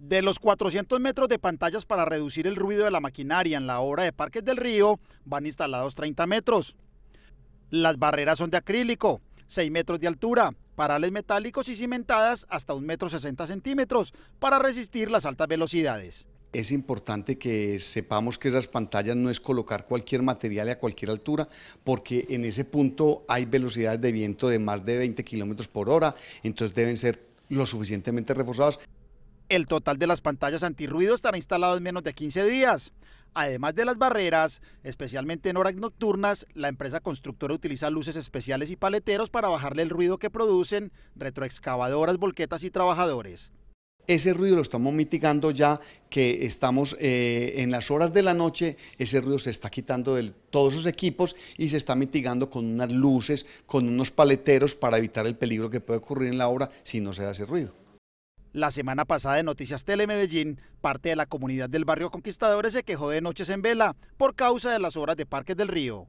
De los 400 metros de pantallas para reducir el ruido de la maquinaria en la obra de Parques del Río van instalados 30 metros. Las barreras son de acrílico, 6 metros de altura, parales metálicos y cimentadas hasta 1,60 metro 60 centímetros para resistir las altas velocidades. Es importante que sepamos que esas pantallas no es colocar cualquier material a cualquier altura, porque en ese punto hay velocidades de viento de más de 20 kilómetros por hora, entonces deben ser lo suficientemente reforzadas el total de las pantallas antirruido estará instalado en menos de 15 días. Además de las barreras, especialmente en horas nocturnas, la empresa constructora utiliza luces especiales y paleteros para bajarle el ruido que producen retroexcavadoras, volquetas y trabajadores. Ese ruido lo estamos mitigando ya que estamos eh, en las horas de la noche, ese ruido se está quitando de todos sus equipos y se está mitigando con unas luces, con unos paleteros para evitar el peligro que puede ocurrir en la obra si no se da ese ruido. La semana pasada en Noticias Telemedellín, parte de la comunidad del barrio Conquistadores se quejó de noches en vela por causa de las obras de Parques del Río.